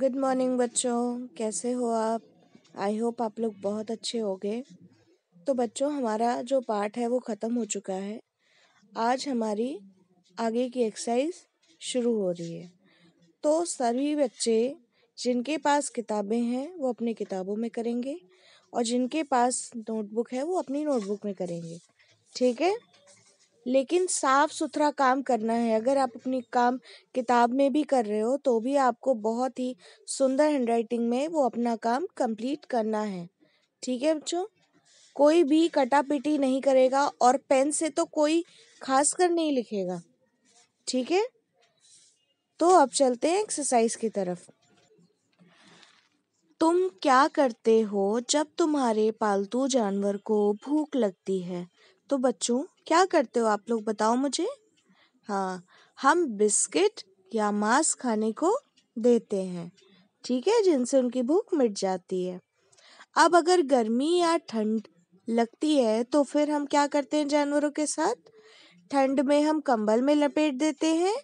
good morning बच्चों कैसे हो आप आई होप आप लोग बहुत अच्छे हो गए तो बच्चों हमारा जो पार्ट है वो ख़त्म हो चुका है आज हमारी आगे की एक्सरसाइज शुरू हो रही है तो सभी बच्चे जिनके पास किताबें हैं वो अपनी किताबों में करेंगे और जिनके पास नोटबुक है वो अपनी नोटबुक में करेंगे ठीक है लेकिन साफ सुथरा काम करना है अगर आप अपनी काम किताब में भी कर रहे हो तो भी आपको बहुत ही सुंदर हैंडराइटिंग में वो अपना काम कंप्लीट करना है ठीक है बच्चों कोई भी कटापिटी नहीं करेगा और पेन से तो कोई खास कर नहीं लिखेगा ठीक है तो अब चलते हैं एक्सरसाइज की तरफ तुम क्या करते हो जब तुम्हारे पालतू जानवर को भूख लगती है तो बच्चों क्या करते हो आप लोग बताओ मुझे हाँ हम बिस्किट या मांस खाने को देते हैं ठीक है जिनसे उनकी भूख मिट जाती है अब अगर गर्मी या ठंड लगती है तो फिर हम क्या करते हैं जानवरों के साथ ठंड में हम कंबल में लपेट देते हैं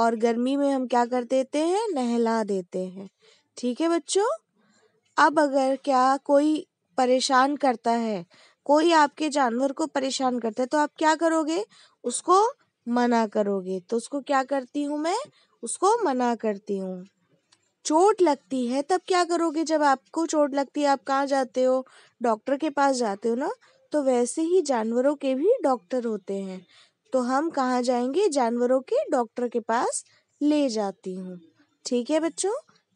और गर्मी में हम क्या कर देते हैं नहला देते हैं ठीक है बच्चों अब अगर क्या कोई परेशान करता है कोई आपके जानवर को परेशान करता है तो आप क्या करोगे उसको मना करोगे तो उसको क्या करती हूँ मैं उसको मना करती हूँ चोट लगती है तब क्या करोगे जब आपको चोट लगती है आप कहाँ जाते हो डॉक्टर के पास जाते हो ना तो वैसे ही जानवरों के भी डॉक्टर होते हैं तो हम कहाँ जाएंगे जानवरों के डॉक्टर के पास ले जाती हूँ ठीक है बच्चों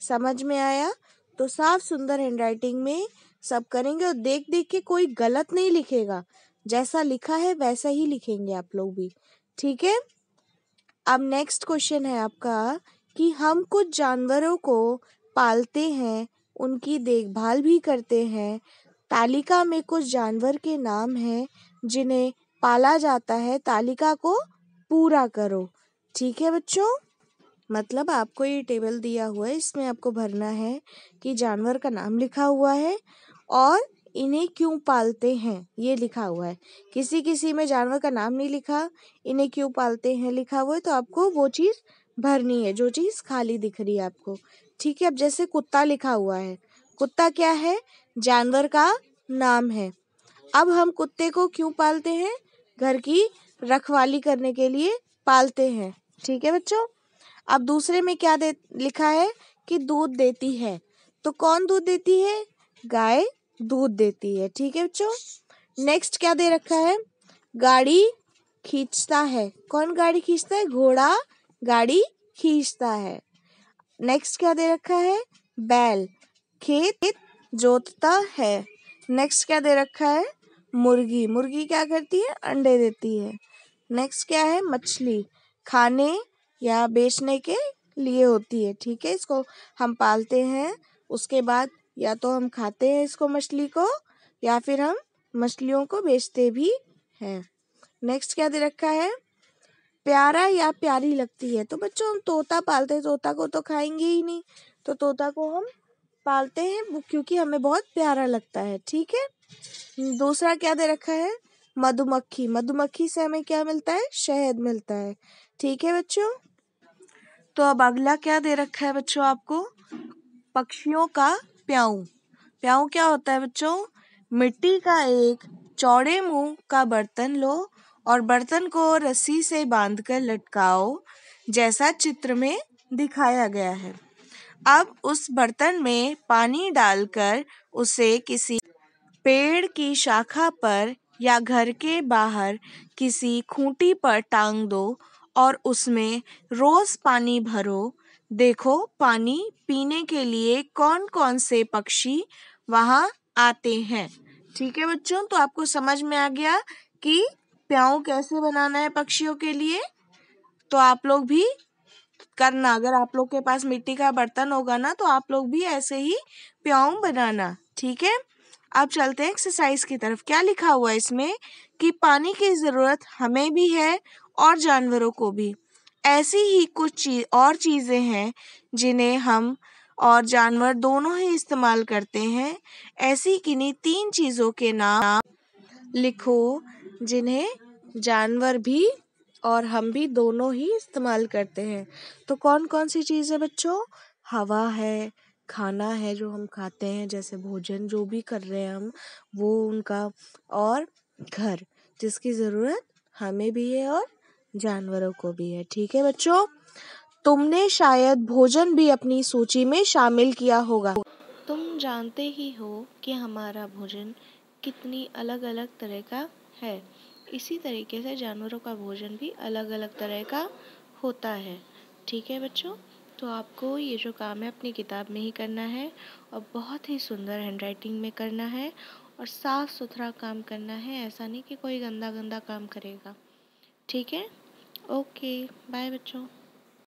समझ में आया तो साफ सुंदर हैंडराइटिंग में सब करेंगे और देख देख के कोई गलत नहीं लिखेगा जैसा लिखा है वैसा ही लिखेंगे आप लोग भी ठीक है अब नेक्स्ट क्वेश्चन है आपका कि हम कुछ जानवरों को पालते हैं उनकी देखभाल भी करते हैं तालिका में कुछ जानवर के नाम हैं जिन्हें पाला जाता है तालिका को पूरा करो ठीक है बच्चों मतलब आपको ये टेबल दिया हुआ है इसमें आपको भरना है कि जानवर का नाम लिखा हुआ है और इन्हें क्यों पालते हैं ये लिखा हुआ है किसी किसी में जानवर का नाम नहीं लिखा इन्हें क्यों पालते हैं लिखा हुआ है तो आपको वो चीज़ भरनी है जो चीज़ खाली दिख रही है आपको ठीक है अब जैसे कुत्ता लिखा हुआ है कुत्ता क्या है जानवर का नाम है अब हम कुत्ते को क्यों पालते हैं घर की रखवाली करने के लिए पालते हैं ठीक है बच्चों अब दूसरे में क्या दे लिखा है कि दूध देती है तो कौन दूध देती है गाय दूध देती है ठीक है बच्चों नेक्स्ट क्या दे रखा है गाड़ी खींचता है कौन गाड़ी खींचता है घोड़ा गाड़ी खींचता है नेक्स्ट क्या दे रखा है बैल खेत जोतता है नेक्स्ट क्या दे रखा है मुर्गी मुर्गी क्या करती है अंडे देती है नेक्स्ट क्या है मछली खाने या बेचने के लिए होती है ठीक है इसको हम पालते हैं उसके बाद या तो हम खाते हैं इसको मछली को या फिर हम मछलियों को बेचते भी हैं नेक्स्ट क्या दे रखा है प्यारा या प्यारी लगती है तो बच्चों हम तोता पालते हैं तोता को तो खाएंगे ही नहीं तो तोता को हम पालते हैं क्योंकि हमें बहुत प्यारा लगता है ठीक है दूसरा क्या दे रखा है मधुमक्खी मधुमक्खी से हमें क्या मिलता है शहद मिलता है ठीक है बच्चों तो अब अगला क्या दे रखा है बच्चों आपको पक्षियों का प्याऊ प्याऊ क्या होता है बच्चों मिट्टी का एक चौड़े मुंह का बर्तन लो और बर्तन को रस्सी से बांधकर लटकाओ जैसा चित्र में दिखाया गया है अब उस बर्तन में पानी डालकर उसे किसी पेड़ की शाखा पर या घर के बाहर किसी खूंटी पर टांग दो और उसमें रोज़ पानी भरो देखो पानी पीने के लिए कौन कौन से पक्षी वहाँ आते हैं ठीक है बच्चों तो आपको समझ में आ गया कि प्याऊ कैसे बनाना है पक्षियों के लिए तो आप लोग भी करना अगर आप लोग के पास मिट्टी का बर्तन होगा ना तो आप लोग भी ऐसे ही प्याऊ बनाना ठीक है अब चलते हैं एक्सरसाइज की तरफ क्या लिखा हुआ है इसमें कि पानी की ज़रूरत हमें भी है और जानवरों को भी ऐसी ही कुछ चीज और चीज़ें हैं जिन्हें हम और जानवर दोनों ही इस्तेमाल करते हैं ऐसी किन्हीं तीन चीज़ों के नाम लिखो जिन्हें जानवर भी और हम भी दोनों ही इस्तेमाल करते हैं तो कौन कौन सी चीज़ें बच्चों हवा है खाना है जो हम खाते हैं जैसे भोजन जो भी कर रहे हैं हम वो उनका और घर जिसकी ज़रूरत हमें भी है और जानवरों को भी है ठीक है बच्चों तुमने शायद भोजन भी अपनी सूची में शामिल किया होगा तुम जानते ही हो कि हमारा भोजन कितनी अलग अलग तरह का है इसी तरीके से जानवरों का भोजन भी अलग अलग तरह का होता है ठीक है बच्चों तो आपको ये जो काम है अपनी किताब में ही करना है और बहुत ही सुंदर हैंड राइटिंग में करना है और साफ़ सुथरा काम करना है ऐसा नहीं कि कोई गंदा गंदा काम करेगा ठीक है ओके बाय बच्चों